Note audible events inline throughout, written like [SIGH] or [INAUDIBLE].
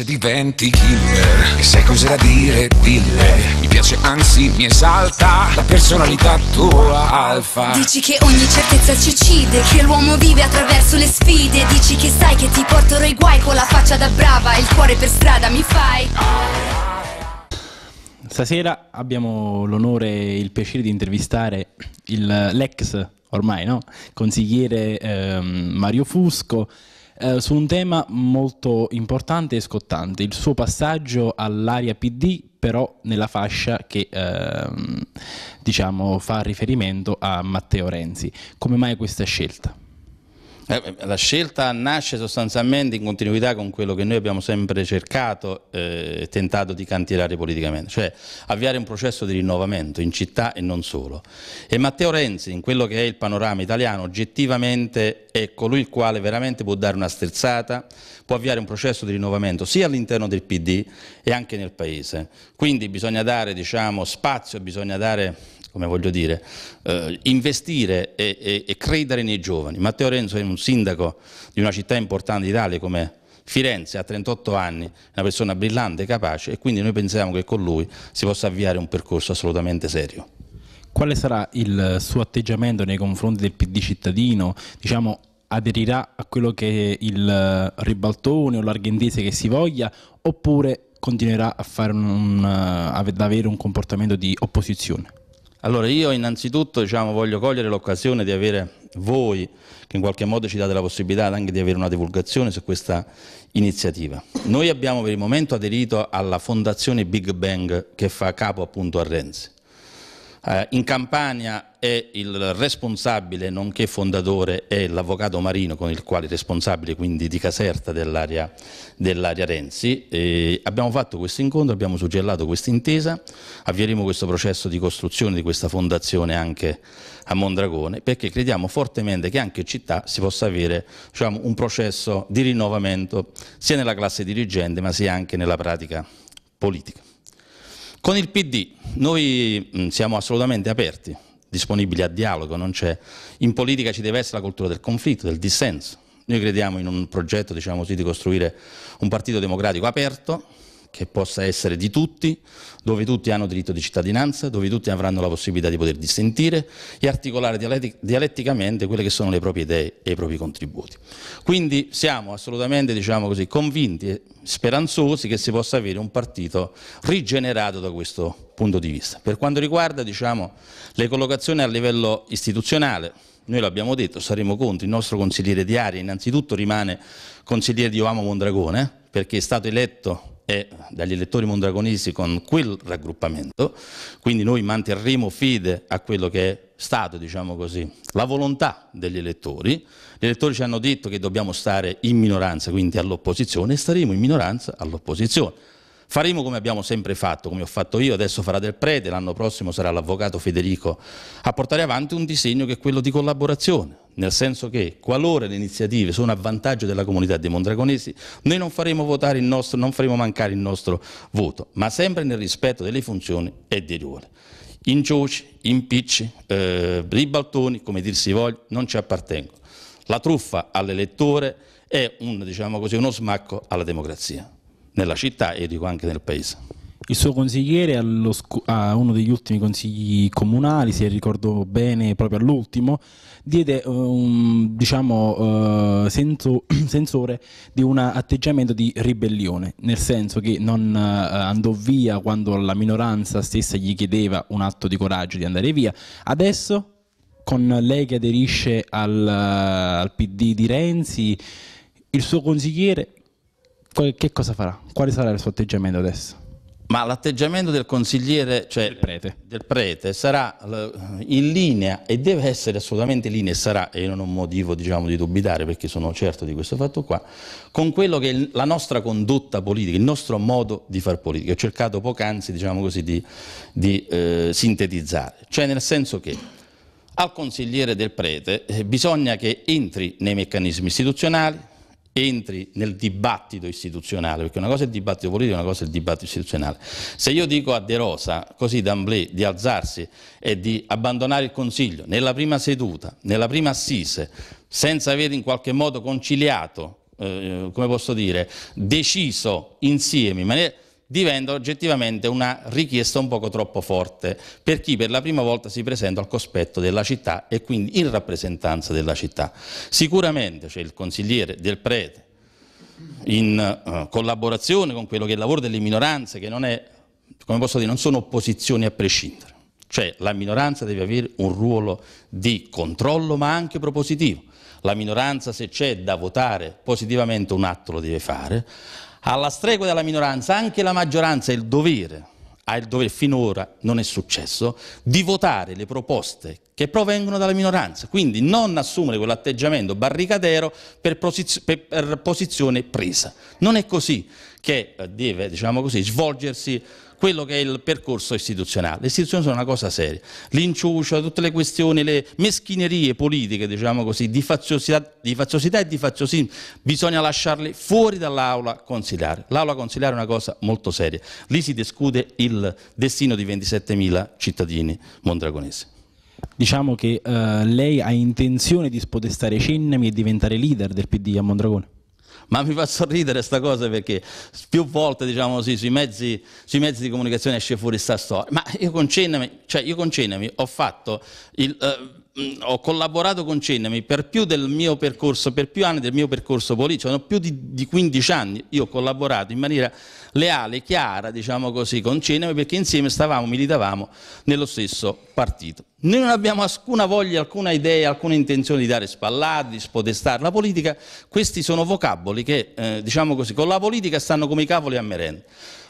se diventi killer E sai cos'era dire dille Mi piace, anzi mi esalta La personalità tua alfa Dici che ogni certezza ci uccide Che l'uomo vive attraverso le sfide Dici che sai che ti porterò i guai Con la faccia da brava e il cuore per strada mi fai Stasera abbiamo l'onore e il piacere di intervistare l'ex, ormai no? Consigliere ehm, Mario Fusco eh, su un tema molto importante e scottante, il suo passaggio all'area PD però nella fascia che ehm, diciamo, fa riferimento a Matteo Renzi. Come mai questa scelta? Eh, eh, la scelta nasce sostanzialmente in continuità con quello che noi abbiamo sempre cercato eh, e eh, tentato di cantierare politicamente, cioè avviare un processo di rinnovamento in città e non solo. E Matteo Renzi, in quello che è il panorama italiano, oggettivamente è colui il quale veramente può dare una sterzata, può avviare un processo di rinnovamento sia all'interno del PD e anche nel Paese. Quindi bisogna dare diciamo, spazio, bisogna dare come voglio dire, eh, investire e, e, e, credere nei giovani. Matteo Renzo è un sindaco di una città importante d'Italia come Firenze, ha 38 anni, è una persona brillante, capace e quindi noi pensiamo che con lui si possa avviare un percorso assolutamente serio. Quale sarà il suo atteggiamento nei confronti del PD cittadino? Diciamo, aderirà a quello che è il ribaltone o l'argentese che si voglia oppure continuerà un, eh, ad avere un comportamento di opposizione? Allora io innanzitutto diciamo, voglio cogliere l'occasione di avere voi, che in qualche modo ci date la possibilità anche di avere una divulgazione su questa iniziativa. Noi abbiamo per il momento aderito alla fondazione Big Bang che fa capo appunto a Renzi. Eh, in Campania è il responsabile, nonché fondatore, è l'avvocato Marino, con il quale è responsabile quindi di Caserta dell'area dell Renzi. E abbiamo fatto questo incontro, abbiamo suggellato questa intesa, avvieremo questo processo di costruzione di questa fondazione anche a Mondragone, perché crediamo fortemente che anche in città si possa avere diciamo, un processo di rinnovamento sia nella classe dirigente ma sia anche nella pratica politica. Con il PD noi mm, siamo assolutamente aperti, disponibili a dialogo, in politica ci deve essere la cultura del conflitto, del dissenso. Noi crediamo in un progetto diciamo così, di costruire un partito democratico aperto, che possa essere di tutti, dove tutti hanno diritto di cittadinanza, dove tutti avranno la possibilità di poter dissentire e articolare dialetticamente quelle che sono le proprie idee e i propri contributi. Quindi siamo assolutamente diciamo così, convinti e speranzosi che si possa avere un partito rigenerato da questo punto di vista. Per quanto riguarda diciamo, le collocazioni a livello istituzionale, noi l'abbiamo detto, saremo contro, il nostro consigliere di area innanzitutto rimane consigliere di Ovamo Mondragone, eh, perché è stato eletto e dagli elettori mondragonisti con quel raggruppamento, quindi noi manterremo fede a quello che è stato, diciamo così, la volontà degli elettori. Gli elettori ci hanno detto che dobbiamo stare in minoranza, quindi all'opposizione, e staremo in minoranza all'opposizione. Faremo come abbiamo sempre fatto, come ho fatto io, adesso farà del prete, l'anno prossimo sarà l'avvocato Federico, a portare avanti un disegno che è quello di collaborazione, nel senso che qualora le iniziative sono a vantaggio della comunità dei mondragonesi, noi non faremo, nostro, non faremo mancare il nostro voto, ma sempre nel rispetto delle funzioni e dei ruoli. Incioci, impicci, eh, ribaltoni, come dir si voglia, non ci appartengono. La truffa all'elettore è un, diciamo così, uno smacco alla democrazia, nella città e dico anche nel paese. Il suo consigliere a uno degli ultimi consigli comunali, se ricordo bene, proprio all'ultimo, diede eh, un diciamo, eh, senso, [CLEARS THROAT] sensore di un atteggiamento di ribellione, nel senso che non eh, andò via quando la minoranza stessa gli chiedeva un atto di coraggio di andare via. Adesso, con lei che aderisce al, al PD di Renzi, il suo consigliere che cosa farà? Quale sarà il suo atteggiamento adesso? Ma l'atteggiamento del consigliere, cioè del prete. del prete. sarà eh, in linea e deve essere assolutamente in linea e sarà, e io non ho motivo diciamo, di dubitare perché sono certo di questo fatto qua, con quello che è la nostra condotta politica, il nostro modo di far politica. Ho cercato poc'anzi diciamo di, di eh, sintetizzare, cioè nel senso che al consigliere del prete eh, bisogna che entri nei meccanismi istituzionali, entri nel dibattito istituzionale, perché una cosa è il dibattito politico, una cosa è il dibattito istituzionale. Se io dico a De Rosa, così d'amblè, di alzarsi e di abbandonare il Consiglio nella prima seduta, nella prima assise, senza aver in qualche modo conciliato, eh, come posso dire, deciso insieme, in maniera diventa oggettivamente una richiesta un poco troppo forte per chi per la prima volta si presenta al cospetto della città e quindi in rappresentanza della città. Sicuramente c'è il consigliere del prete in eh, collaborazione con quello che è il lavoro delle minoranze, che non è, come posso dire, non sono opposizioni a prescindere. Cioè la minoranza deve avere un ruolo di controllo ma anche propositivo la minoranza se c'è da votare positivamente un atto lo deve fare, alla stregua della minoranza anche la maggioranza ha il dovere, ha il dovere finora non è successo, di votare le proposte che provengono dalla minoranza, quindi non assumere quell'atteggiamento barricadero per, posiz per, per, posizione presa. Non è così che eh, deve, diciamo così, svolgersi quello che è il percorso istituzionale. Le istituzioni sono una cosa seria, l'inciucio, tutte le questioni, le meschinerie politiche, diciamo così, di faziosità, di faziosità e di faziosismo, bisogna lasciarle fuori dall'aula consiliare. L'aula consiliare è una cosa molto seria, lì si discute il destino di 27.000 cittadini mondragonesi. Diciamo che eh, lei ha intenzione di spodestare Cennami e diventare leader del PD a Mondragone? Ma mi fa sorridere questa cosa perché più volte diciamo così, sui, mezzi, sui mezzi, di comunicazione esce fuori questa storia. Ma io con Cennami, cioè io con Cennami ho fatto il, eh, Mm, ho collaborato con Cennami per più del mio percorso, per più anni del mio percorso politico, sono più di, di 15 anni, io ho collaborato in maniera leale, chiara, diciamo così, con Cennami perché insieme stavamo, militavamo nello stesso partito. Noi non abbiamo alcuna voglia, alcuna idea, alcuna intenzione di dare spallate, di spodestare la politica, questi sono vocaboli che, eh, diciamo così, con la politica stanno come i cavoli a merenda.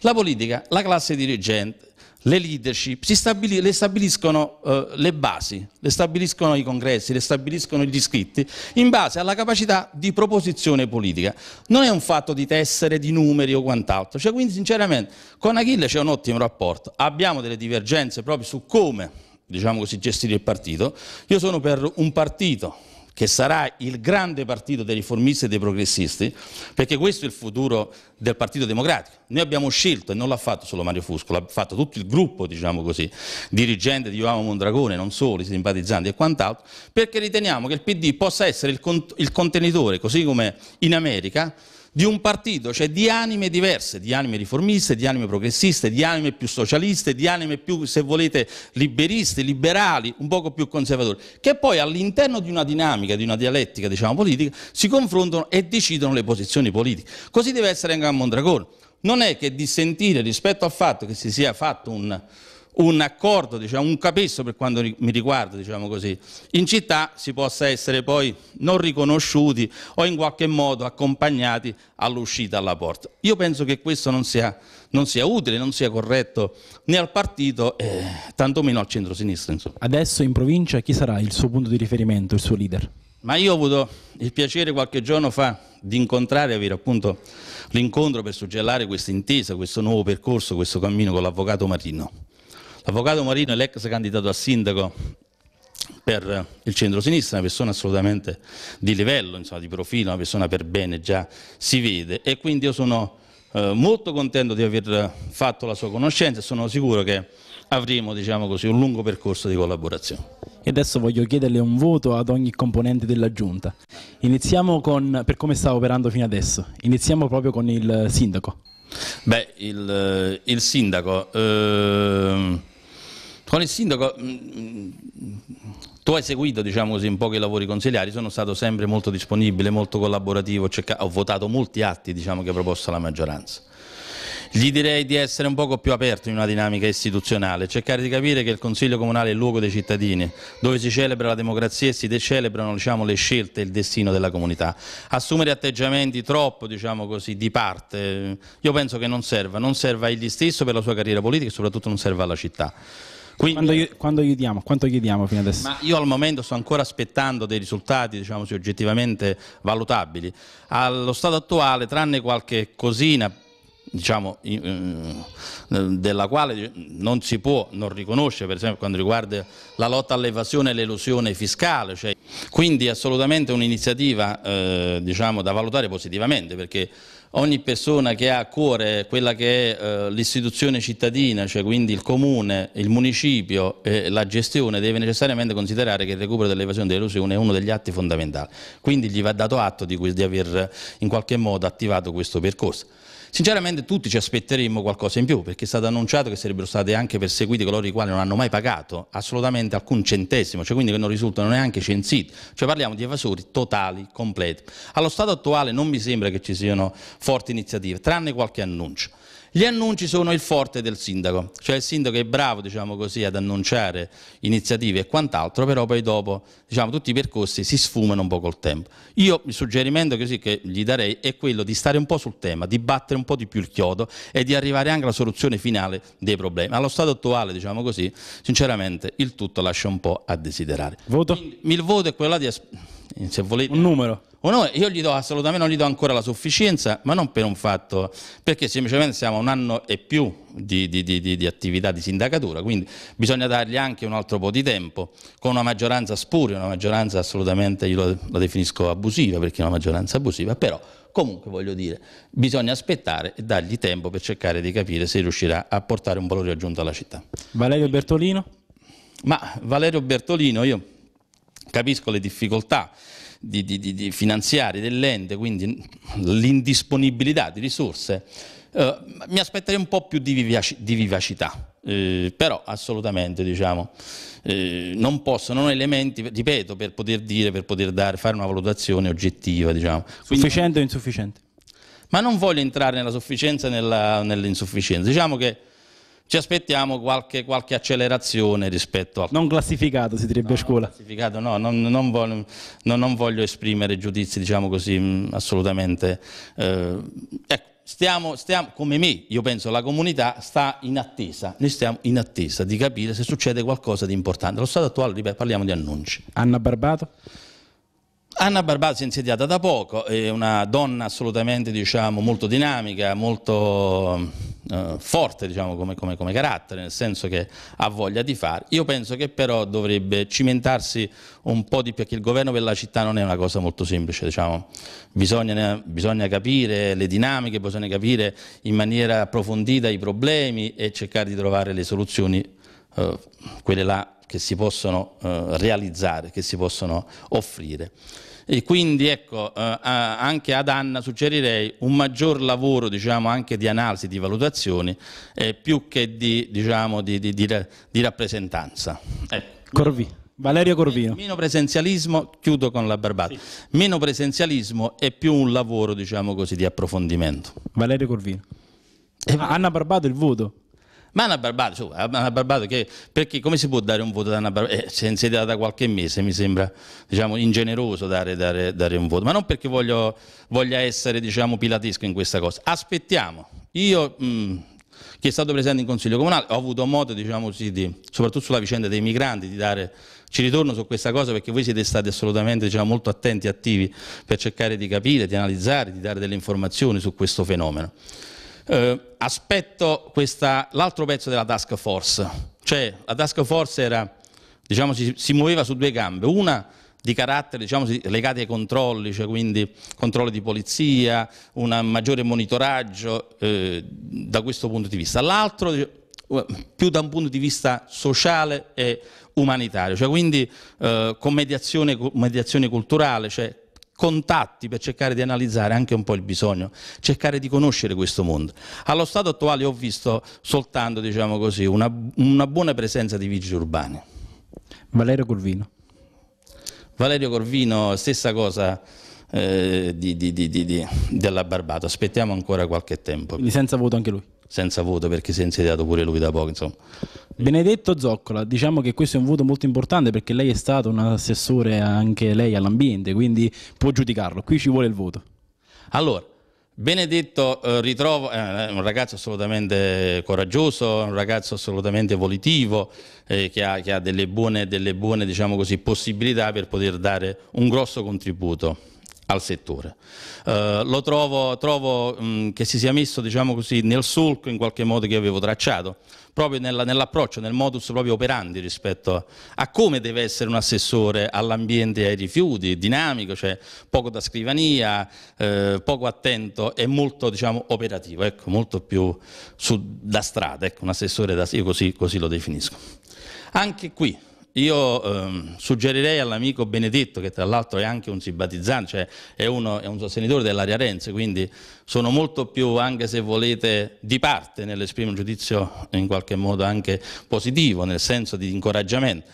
La politica, la classe dirigente, le leadership, stabili, le stabiliscono eh, le basi, le stabiliscono i congressi, le stabiliscono gli iscritti, in base alla capacità di proposizione politica. Non è un fatto di tessere, di numeri o quant'altro. Cioè, quindi sinceramente con Achille c'è un ottimo rapporto. Abbiamo delle divergenze proprio su come diciamo così, gestire il partito. Io sono per un partito che sarà il grande partito dei riformisti e dei progressisti, perché questo è il futuro del Partito Democratico. Noi abbiamo scelto, e non l'ha fatto solo Mario Fusco, l'ha fatto tutto il gruppo, diciamo così, dirigente di Giovanni Mondragone, non solo, i simpatizzanti e quant'altro, perché riteniamo che il PD possa essere il, cont il contenitore, così come in America, di un partito, cioè di anime diverse, di anime riformiste, di anime progressiste, di anime più socialiste, di anime più, se volete, liberiste, liberali, un poco più conservatori, che poi all'interno di una dinamica, di una dialettica, diciamo, politica, si confrontano e decidono le posizioni politiche. Così deve essere anche a Mondragone. Non è che dissentire rispetto al fatto che si sia fatto un un accordo, diciamo, un capesso per quanto mi riguarda, diciamo così, in città si possa essere poi non riconosciuti o in qualche modo accompagnati all'uscita alla porta. Io penso che questo non sia, non sia utile, non sia corretto né al partito, eh, tantomeno al centro-sinistra. Insomma. Adesso in provincia chi sarà il suo punto di riferimento, il suo leader? Ma io ho avuto il piacere qualche giorno fa di incontrare, avere appunto l'incontro per suggellare questa intesa, questo nuovo percorso, questo cammino con l'avvocato Marino. L'avvocato Marino è l'ex candidato a sindaco per il centro-sinistra, una persona assolutamente di livello, insomma, di profilo, una persona per bene, già si vede. E quindi io sono eh, molto contento di aver fatto la sua conoscenza e sono sicuro che avremo diciamo così, un lungo percorso di collaborazione. E adesso voglio chiederle un voto ad ogni componente della Giunta. Iniziamo con, per come sta operando fino adesso, iniziamo proprio con il sindaco. Beh, il, il sindaco... Eh... Con il sindaco, mm, mm, tu hai seguito diciamo così, un po' i lavori consigliari, sono stato sempre molto disponibile, molto collaborativo, ho votato molti atti diciamo, che ha proposto la maggioranza. Gli direi di essere un poco più aperto in una dinamica istituzionale, cercare di capire che il Consiglio Comunale è il luogo dei cittadini, dove si celebra la democrazia e si decelebrano diciamo, le scelte e il destino della comunità. Assumere atteggiamenti troppo diciamo così, di parte, io penso che non serva, non serva egli stesso per la sua carriera politica e soprattutto non serva alla città. Quindi, quando, gli, quando gli diamo, quanto gli diamo fino adesso? Ma io al momento sto ancora aspettando dei risultati diciamo, oggettivamente valutabili. Allo stato attuale, tranne qualche cosina diciamo, eh, della quale non si può non riconoscere, per esempio quando riguarda la lotta all'evasione e l'elusione fiscale. Cioè, quindi assolutamente un'iniziativa eh, diciamo, da valutare positivamente perché ogni persona che ha a cuore quella che è eh, l'istituzione cittadina, cioè quindi il comune, il municipio e la gestione, deve necessariamente considerare che il recupero dell'evasione e dell'elusione è uno degli atti fondamentali. Quindi gli va dato atto di, di aver eh, in qualche modo attivato questo percorso. Sinceramente tutti ci aspetteremmo qualcosa in più, perché è stato annunciato che sarebbero stati anche perseguiti coloro i quali non hanno mai pagato assolutamente alcun centesimo, cioè quindi che non risultano neanche censiti, cioè parliamo di evasori totali, completi. Allo stato attuale non mi sembra che ci siano forti iniziative, tranne qualche annuncio. Gli annunci sono il forte del sindaco, cioè il sindaco è bravo diciamo così, ad annunciare iniziative e quant'altro, però poi dopo diciamo, tutti i percorsi si sfumano un po' col tempo. Io il suggerimento che gli darei è quello di stare un po' sul tema, di battere un po' di più il chiodo e di arrivare anche alla soluzione finale dei problemi. Allo stato attuale, diciamo così, sinceramente il tutto lascia un po' a desiderare. Voto. Il, il voto è quello di se volete... Un numero. Un numero. Io gli do assolutamente, non gli do ancora la sufficienza, ma non per un fatto, perché semplicemente siamo un anno e più di, di, di, di attività di sindacatura, quindi bisogna dargli anche un altro po' di tempo, con una maggioranza spuria, una maggioranza assolutamente, io la definisco abusiva, perché è una maggioranza abusiva, però Comunque voglio dire, bisogna aspettare e dargli tempo per cercare di capire se riuscirà a portare un valore aggiunto alla città. Valerio Bertolino? Ma Valerio Bertolino, io Capisco le difficoltà di, di, di finanziarie dell'ente, quindi l'indisponibilità di risorse, eh, mi aspetterei un po' più di, vivaci, di vivacità. Eh, però assolutamente diciamo, eh, non ho elementi ripeto per poter dire per poter dare, fare una valutazione oggettiva diciamo. sufficiente o insufficiente ma non voglio entrare nella sufficienza e nell'insufficienza diciamo che ci aspettiamo qualche, qualche, accelerazione rispetto al... Non classificato si direbbe no, a scuola. Classificato no, non, non, voglio, no, non voglio, esprimere giudizi, diciamo così, mm, assolutamente. Eh, ecco, stiamo, stiamo, come me, io penso la comunità sta in attesa, noi stiamo in attesa di capire se succede qualcosa di importante. Lo stato attuale, ripeto, parliamo di annunci. Anna Barbato? Anna Barbazzi è insediata da poco, è una donna assolutamente diciamo, molto dinamica, molto eh, forte diciamo, come, come, come, carattere, nel senso che ha voglia di fare. Io penso che però dovrebbe cimentarsi un po' di più, perché il governo per la città non è una cosa molto semplice, diciamo. bisogna, bisogna capire le dinamiche, bisogna capire in maniera approfondita i problemi e cercare di trovare le soluzioni, eh, quelle là che si possono eh, realizzare, che si possono offrire. E quindi ecco, eh, anche ad Anna suggerirei un maggior lavoro diciamo, anche di analisi, di valutazioni, eh, più che di, diciamo, di, di, di rappresentanza. Ecco. Corvi. Valerio Corvino. Meno presenzialismo, chiudo con la barbata, sì. meno presenzialismo e più un lavoro diciamo così, di approfondimento. Valerio Corvino. Ah, Anna Barbato il voto. Ma Anna Barbato, cioè, Anna Barbato che, perché come si può dare un voto ad Anna Barbato? Eh, si è da qualche mese, mi sembra diciamo, ingeneroso dare, dare, dare, un voto, ma non perché voglio, voglia essere diciamo, pilatesco in questa cosa. Aspettiamo. Io... Mh, mm, che è stato presente in Consiglio Comunale, ho avuto modo, diciamo così, di, soprattutto sulla vicenda dei migranti, di dare, ci ritorno su questa cosa perché voi siete stati assolutamente diciamo, molto attenti e attivi per cercare di capire, di analizzare, di dare delle informazioni su questo fenomeno. Eh, aspetto l'altro pezzo della task force, cioè la task force era, diciamo, si, si, muoveva su due gambe, una di carattere diciamo, legati ai controlli, cioè quindi controlli di polizia, un maggiore monitoraggio eh, da questo punto di vista, l'altro eh, più da un punto di vista sociale e umanitario, cioè quindi eh, con, mediazione, mediazione culturale, cioè contatti per cercare di analizzare anche un po' il bisogno, cercare di conoscere questo mondo. Allo stato attuale ho visto soltanto diciamo così, una, una buona presenza di vigili urbani. Valerio Corvino. Valerio Corvino, stessa cosa eh, di, di, di, della Barbato, aspettiamo ancora qualche tempo. Quindi senza voto anche lui? senza voto perché si è insediato pure lui da poco. Insomma. Benedetto Zoccola, diciamo che questo è un voto molto importante perché lei è stato un assessore anche lei all'ambiente, quindi può giudicarlo. Qui ci vuole il voto. Allora, Benedetto eh, ritrovo, eh, eh un ragazzo assolutamente coraggioso, un ragazzo assolutamente volitivo, eh, che, ha, che, ha, delle buone, delle buone diciamo così, possibilità per poter dare un grosso contributo al settore. Eh, lo trovo, trovo mh, mm, che si sia messo diciamo così, nel solco in qualche modo che avevo tracciato, proprio nell'approccio, nel modus proprio operandi rispetto a, a, come deve essere un assessore all'ambiente e ai rifiuti, dinamico, cioè poco da scrivania, eh, poco attento e molto diciamo, operativo, ecco, molto più su, da strada, ecco, un assessore da, io così, così lo definisco. Anche qui io ehm, suggerirei all'amico Benedetto, che tra l'altro è anche un simpatizzante, cioè è, uno, è un sostenitore dell'area Renzi, quindi sono molto più, anche se volete, di parte nell'esprimere un giudizio in qualche modo anche positivo, nel senso di incoraggiamento,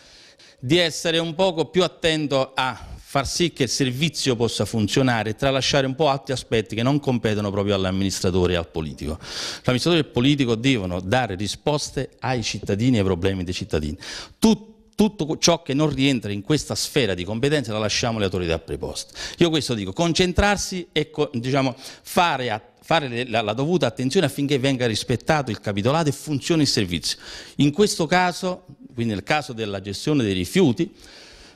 di essere un poco più attento a far sì che il servizio possa funzionare e tralasciare un po' altri aspetti che non competono proprio all'amministratore e al politico. L'amministratore e il politico devono dare risposte ai cittadini e ai problemi dei cittadini. Tutti tutto ciò che non rientra in questa sfera di competenza la lasciamo alle autorità preposte. Io questo dico, concentrarsi e diciamo, fare attenzione fare la, la, dovuta attenzione affinché venga rispettato il capitolato e funzioni il servizio. In questo caso, quindi nel caso della gestione dei rifiuti,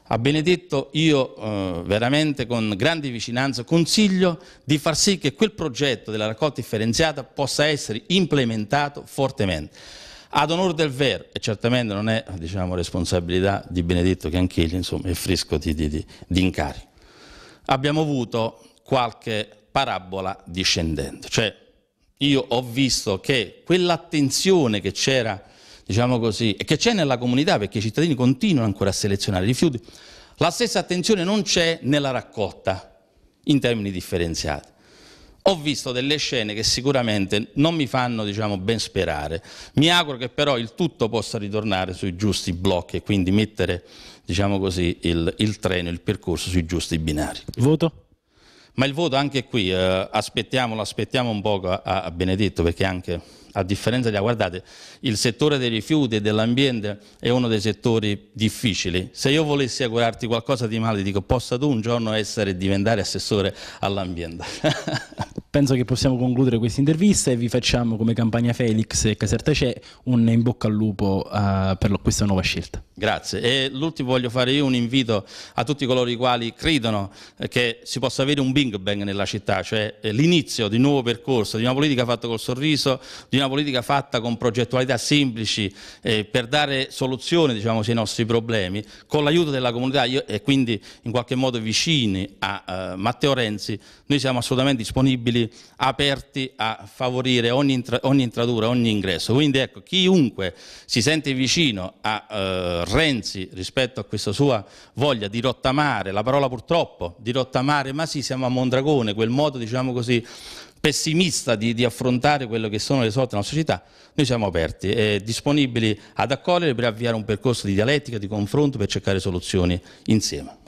a Benedetto io eh, veramente con grande vicinanza consiglio di far sì che quel progetto della raccolta differenziata possa essere implementato fortemente. Ad onore del vero, e certamente non è diciamo, responsabilità di Benedetto che anche egli insomma, è fresco di, di, di incarico, abbiamo avuto qualche parabola discendente, cioè io ho visto che quell'attenzione che c'era, diciamo così, e che c'è nella comunità perché i cittadini continuano ancora a selezionare i rifiuti, la stessa attenzione non c'è nella raccolta in termini differenziati ho visto delle scene che sicuramente non mi fanno diciamo, ben sperare. Mi auguro che però il tutto possa ritornare sui giusti blocchi e quindi mettere diciamo così, il, il, treno, il percorso sui giusti binari. Voto? Ma il voto anche qui, eh, aspettiamolo, aspettiamo un poco a, a Benedetto perché anche a differenza di, ah, guardate, il settore dei rifiuti e dell'ambiente è uno dei settori difficili. Se io volessi augurarti qualcosa di male, dico possa tu un giorno essere diventare assessore all'ambiente. [LAUGHS] penso che possiamo concludere questa intervista e vi facciamo come Campagna Felix e Caserta c'è un in bocca al lupo uh, per lo, questa nuova scelta. Grazie. E l'ultimo voglio fare io un invito a tutti coloro i quali credono eh, che si possa avere un bing bang nella città, cioè eh, l'inizio di un nuovo percorso, di una politica fatta col sorriso, di una politica fatta con progettualità semplici eh, per dare soluzione diciamo, ai nostri problemi, con l'aiuto della comunità io, e quindi in qualche modo vicini a eh, Matteo Renzi, noi siamo assolutamente disponibili, aperti a favorire ogni, intra, ogni intratura, ogni ingresso. Quindi ecco, chiunque si sente vicino a eh, Renzi rispetto a questa sua voglia di rottamare, la parola purtroppo, di rottamare, ma sì, siamo a Mondragone, quel modo, diciamo così, pessimista di, di, affrontare quello che sono le sorti della società, noi siamo aperti e disponibili ad accogliere per avviare un percorso di dialettica, di confronto, per cercare soluzioni insieme.